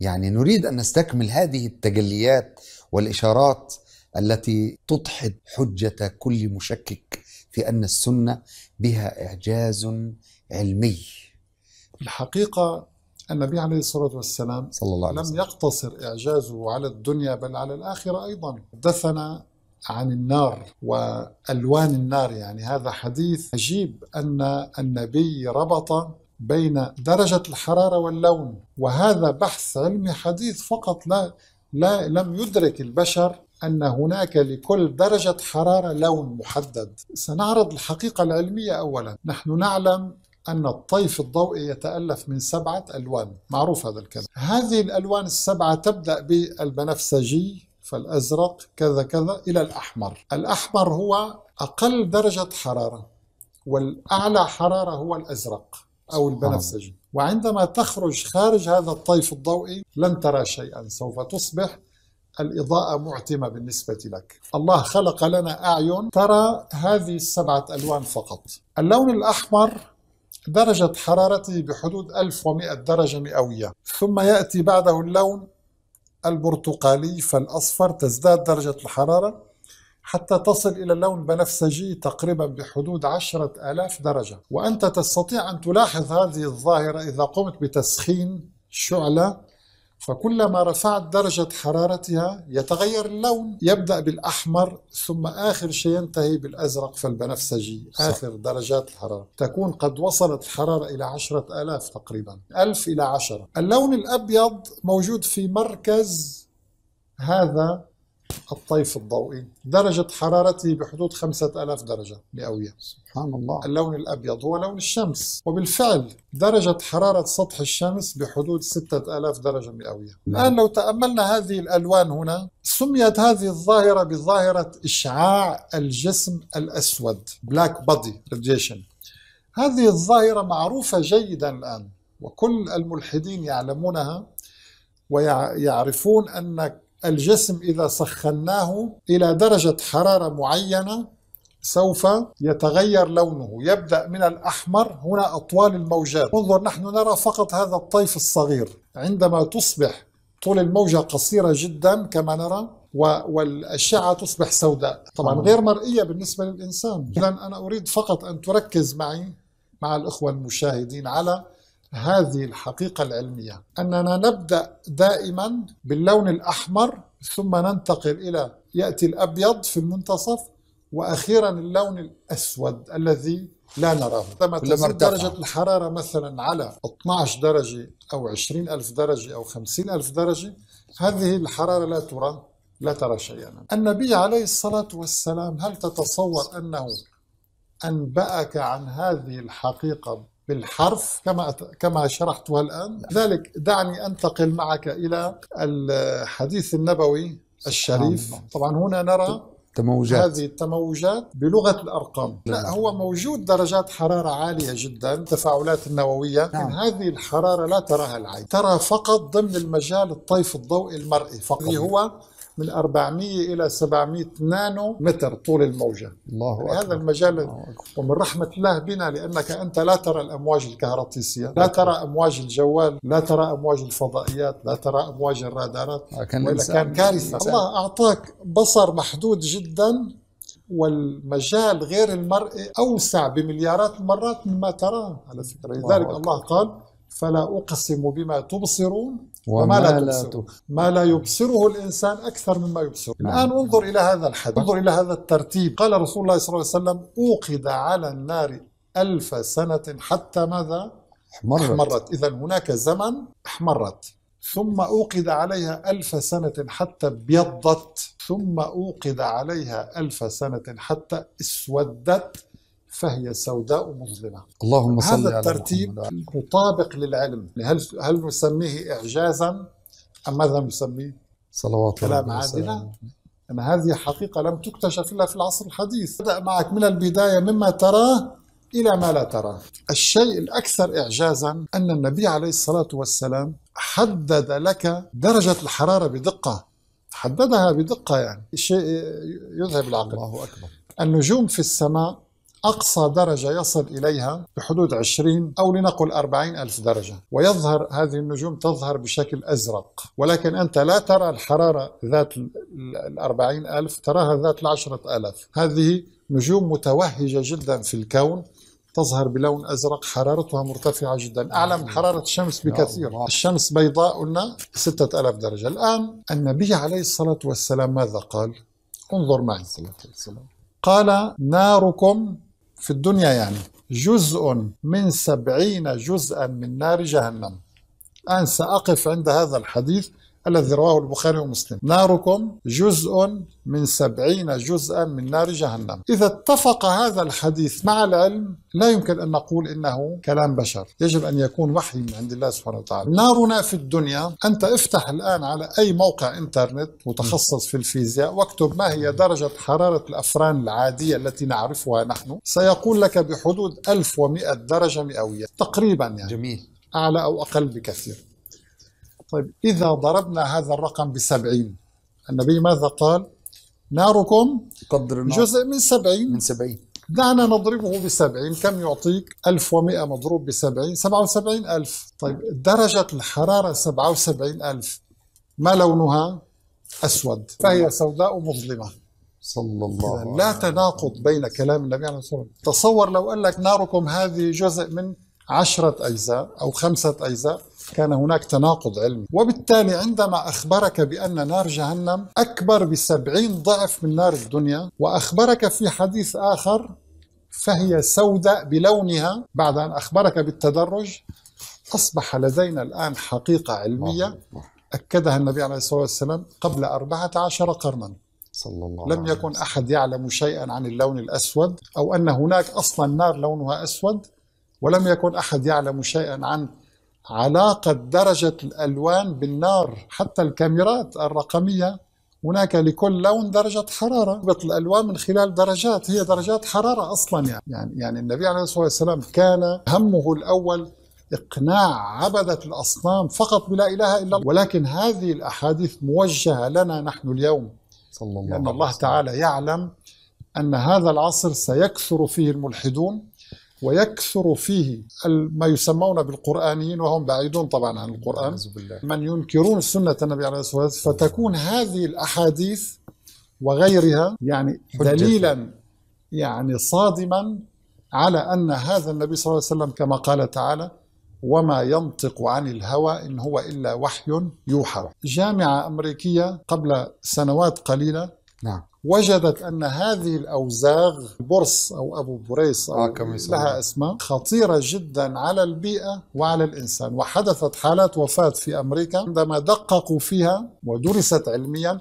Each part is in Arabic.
يعني نريد ان نستكمل هذه التجليات والاشارات التي تضحد حجه كل مشكك في ان السنه بها اعجاز علمي. الحقيقه النبي عليه الصلاه والسلام صلى الله عليه وسلم. لم يقتصر اعجازه على الدنيا بل على الاخره ايضا دثنا عن النار والوان النار يعني هذا حديث عجيب ان النبي ربط بين درجة الحرارة واللون وهذا بحث علمي حديث فقط لا, لا لم يدرك البشر أن هناك لكل درجة حرارة لون محدد سنعرض الحقيقة العلمية أولا نحن نعلم أن الطيف الضوئي يتألف من سبعة ألوان معروف هذا الكلام هذه الألوان السبعة تبدأ بالبنفسجي فالأزرق كذا كذا إلى الأحمر الأحمر هو أقل درجة حرارة والأعلى حرارة هو الأزرق أو البنفسجي وعندما تخرج خارج هذا الطيف الضوئي لن ترى شيئا سوف تصبح الإضاءة معتمة بالنسبة لك الله خلق لنا أعين ترى هذه السبعة ألوان فقط اللون الأحمر درجة حرارته بحدود 1100 درجة مئوية ثم يأتي بعده اللون البرتقالي فالأصفر تزداد درجة الحرارة حتى تصل إلى اللون بنفسجي تقريبا بحدود عشرة ألاف درجة وأنت تستطيع أن تلاحظ هذه الظاهرة إذا قمت بتسخين شعلة فكلما رفعت درجة حرارتها يتغير اللون يبدأ بالأحمر ثم آخر شيء ينتهي بالأزرق فالبنفسجي آخر صح. درجات الحرارة تكون قد وصلت الحرارة إلى عشرة ألاف تقريبا ألف إلى عشرة اللون الأبيض موجود في مركز هذا الطيف الضوئي درجة حرارته بحدود 5000 درجة مئوية سبحان الله اللون الأبيض هو لون الشمس وبالفعل درجة حرارة سطح الشمس بحدود 6000 درجة مئوية نعم. الآن لو تأملنا هذه الألوان هنا سميت هذه الظاهرة بظاهرة إشعاع الجسم الأسود بلاك بودي ريديشن هذه الظاهرة معروفة جيدا الآن وكل الملحدين يعلمونها ويعرفون أن الجسم إذا سخناه إلى درجة حرارة معينة سوف يتغير لونه يبدأ من الأحمر هنا أطوال الموجات انظر نحن نرى فقط هذا الطيف الصغير عندما تصبح طول الموجة قصيرة جدا كما نرى والأشعة تصبح سوداء طبعا آه. غير مرئية بالنسبة للإنسان إذا أنا أريد فقط أن تركز معي مع الإخوة المشاهدين على هذه الحقيقة العلمية أننا نبدأ دائما باللون الأحمر ثم ننتقل إلى يأتي الأبيض في المنتصف وأخيرا اللون الأسود الذي لا نراه عندما تزيد درجة الحرارة مثلا على 12 درجة أو 20 ألف درجة أو 50 ألف درجة هذه الحرارة لا ترى لا ترى شيئا النبي عليه الصلاة والسلام هل تتصور أنه أنبأك عن هذه الحقيقة بالحرف كما كما شرحتها الان لذلك نعم. دعني انتقل معك الى الحديث النبوي الشريف نعم. طبعا هنا نرى تموجات هذه التموجات بلغه الارقام نعم. لا هو موجود درجات حراره عاليه جدا تفاعلات النوويه نعم. هذه الحراره لا تراها العين ترى فقط ضمن المجال الطيف الضوئي المرئي فقط هو من 400 إلى 700 نانو متر طول الموجة الله يعني أكبر. هذا المجال الله أكبر. ومن رحمة الله بنا لأنك أنت لا ترى الأمواج الكهرطيسيه لا ترى أمواج الجوال لا ترى أمواج الفضائيات لا ترى أمواج الرادارات آه، كان, كان كارثة سأل. الله أعطاك بصر محدود جدا والمجال غير المرئي أوسع بمليارات المرات مما تراه على فكرة لذلك الله قال فلا أقسم بما تبصرون وما, لا, لا, ما لا يبصره الإنسان أكثر مما يبصره نعم. الآن انظر إلى هذا الحد نعم. انظر إلى هذا الترتيب قال رسول الله صلى الله عليه وسلم أوقد على النار ألف سنة حتى ماذا؟ أحمرت, أحمرت. إذا هناك زمن أحمرت ثم أوقد عليها ألف سنة حتى ابيضت ثم أوقد عليها ألف سنة حتى اسودت فهي سوداء مظلمة اللهم صل هذا الترتيب مطابق للعلم هل هل نسميه إعجازا أم ماذا نسميه صلوات كلام عادلة أن هذه حقيقة لم تكتشف إلا في العصر الحديث بدأ معك من البداية مما تراه إلى ما لا تراه الشيء الأكثر إعجازا أن النبي عليه الصلاة والسلام حدد لك درجة الحرارة بدقة حددها بدقة يعني شيء يذهب العقل الله أكبر النجوم في السماء أقصى درجة يصل إليها بحدود 20 أو لنقل 40 ألف درجة ويظهر هذه النجوم تظهر بشكل أزرق ولكن أنت لا ترى الحرارة ذات ال 40 ألف تراها ذات العشرة ألف هذه نجوم متوهجة جدا في الكون تظهر بلون أزرق حرارتها مرتفعة جدا أعلى من حرارة الشمس بكثير الشمس بيضاء قلنا 6000 درجة الآن النبي عليه الصلاة والسلام ماذا قال؟ انظر معي قال ناركم في الدنيا يعني جزء من سبعين جزءا من نار جهنم أن سأقف عند هذا الحديث الذي رواه البخاري ومسلم ناركم جزء من سبعين جزءا من نار جهنم إذا اتفق هذا الحديث مع العلم لا يمكن أن نقول إنه كلام بشر يجب أن يكون وحي من عند الله سبحانه وتعالى نارنا في الدنيا أنت افتح الآن على أي موقع إنترنت متخصص في الفيزياء واكتب ما هي درجة حرارة الأفران العادية التي نعرفها نحن سيقول لك بحدود 1100 درجة مئوية تقريبا يعني جميل أعلى أو أقل بكثير طيب إذا ضربنا هذا الرقم بسبعين النبي ماذا قال ناركم قدر النار جزء من سبعين من سبعين دعنا نضربه بسبعين كم يعطيك 1100 مضروب بسبعين وسبعين ألف طيب درجة الحرارة وسبعين ألف ما لونها أسود فهي سوداء مظلمة صلى الله عليه لا تناقض بين كلام النبي عليه الصلاة والسلام تصور لو قال لك ناركم هذه جزء من عشرة أجزاء أو خمسة أجزاء كان هناك تناقض علمي وبالتالي عندما أخبرك بأن نار جهنم أكبر بسبعين ضعف من نار الدنيا وأخبرك في حديث آخر فهي سوداء بلونها بعد أن أخبرك بالتدرج أصبح لدينا الآن حقيقة علمية أكدها النبي عليه الصلاة والسلام قبل أربعة عشر قرنا صلى الله لم يكن أحد يعلم شيئا عن اللون الأسود أو أن هناك أصلا نار لونها أسود ولم يكن أحد يعلم شيئا عن علاقة درجة الألوان بالنار حتى الكاميرات الرقمية هناك لكل لون درجة حرارة تثبت الألوان من خلال درجات هي درجات حرارة أصلا يعني يعني, يعني النبي عليه الصلاة والسلام كان همه الأول إقناع عبدة الأصنام فقط بلا إله إلا الله ولكن هذه الأحاديث موجهة لنا نحن اليوم صلى الله لأن الله تعالى يعلم أن هذا العصر سيكثر فيه الملحدون ويكثر فيه ما يسمون بالقرآنيين وهم بعيدون طبعا عن القرآن من ينكرون سنة النبي عليه الصلاة والسلام فتكون هذه الأحاديث وغيرها يعني دليلا يعني صادما على أن هذا النبي صلى الله عليه وسلم كما قال تعالى وما ينطق عن الهوى إن هو إلا وحي يوحى جامعة أمريكية قبل سنوات قليلة نعم وجدت أن هذه الأوزاغ برص أو أبو بريص أو آه لها اسماء خطيرة جدا على البيئة وعلى الإنسان وحدثت حالات وفاة في أمريكا عندما دققوا فيها ودرست علميا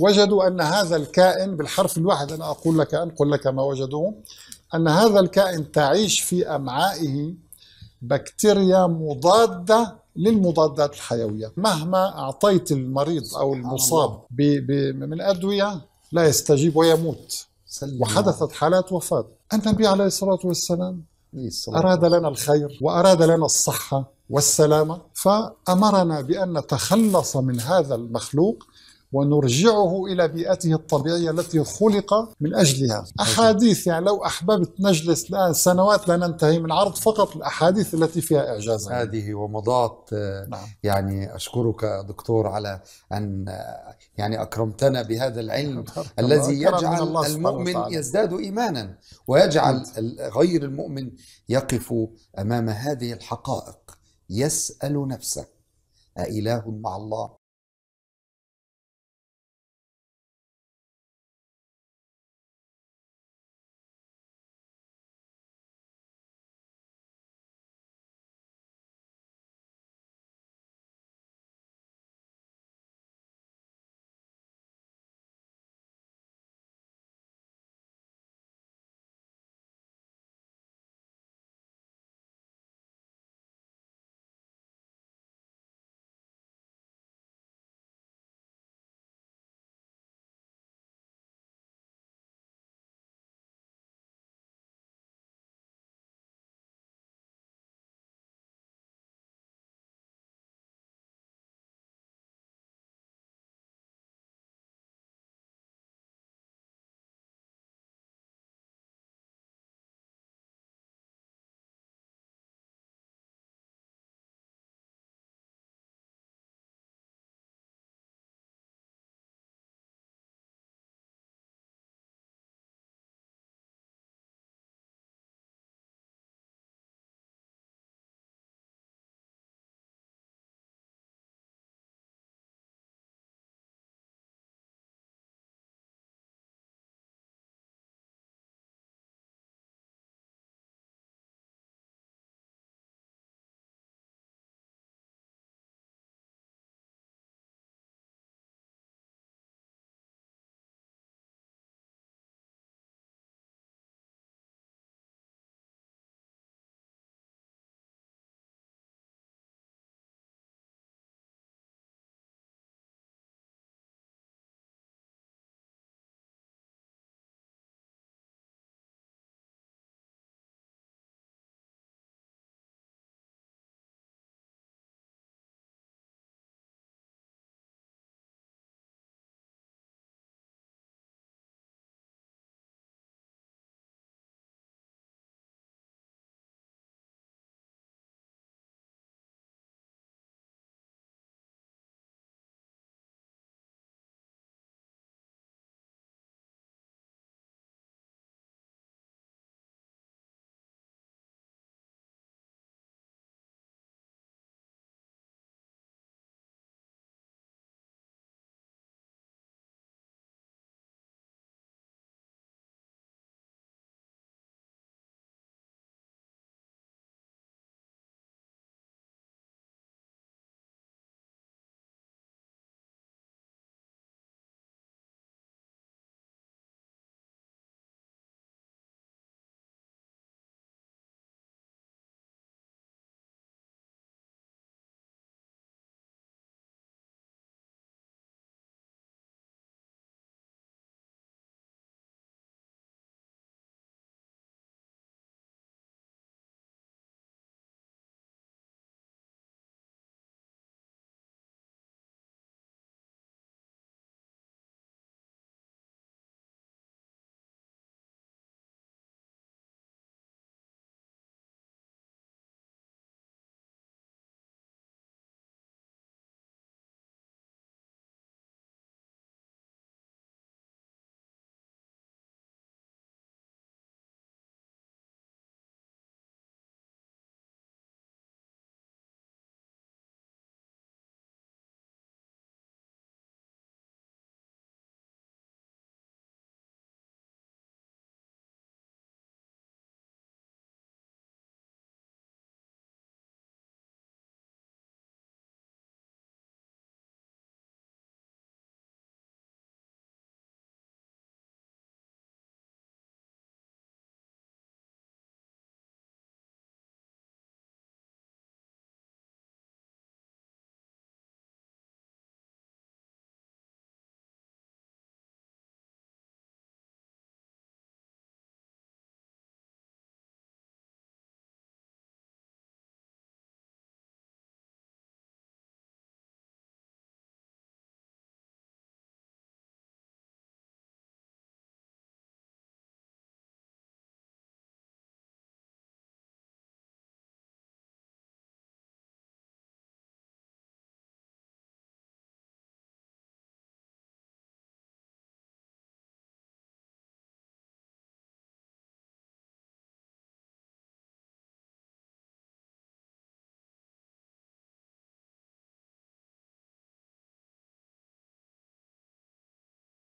وجدوا أن هذا الكائن بالحرف الواحد أنا أقول لك أنقل لك ما وجدوه أن هذا الكائن تعيش في أمعائه بكتيريا مضادة للمضادات الحيوية مهما أعطيت المريض أو المصاب من أدوية لا يستجيب ويموت سلم. وحدثت حالات وفاة النبي عليه الصلاة والسلام إيه، أراد لنا الخير وأراد لنا الصحة والسلامة فأمرنا بأن نتخلص من هذا المخلوق ونرجعه إلى بيئته الطبيعية التي خلق من أجلها أحاديث يعني لو أحببت نجلس الآن سنوات لا ننتهي من عرض فقط الأحاديث التي فيها إعجاز هذه ومضات آه، نعم. يعني أشكرك دكتور على أن آه، يعني أكرمتنا بهذا العلم الذي يجعل المؤمن يزداد إيمانا ويجعل غير المؤمن يقف أمام هذه الحقائق يسأل نفسه أإله مع الله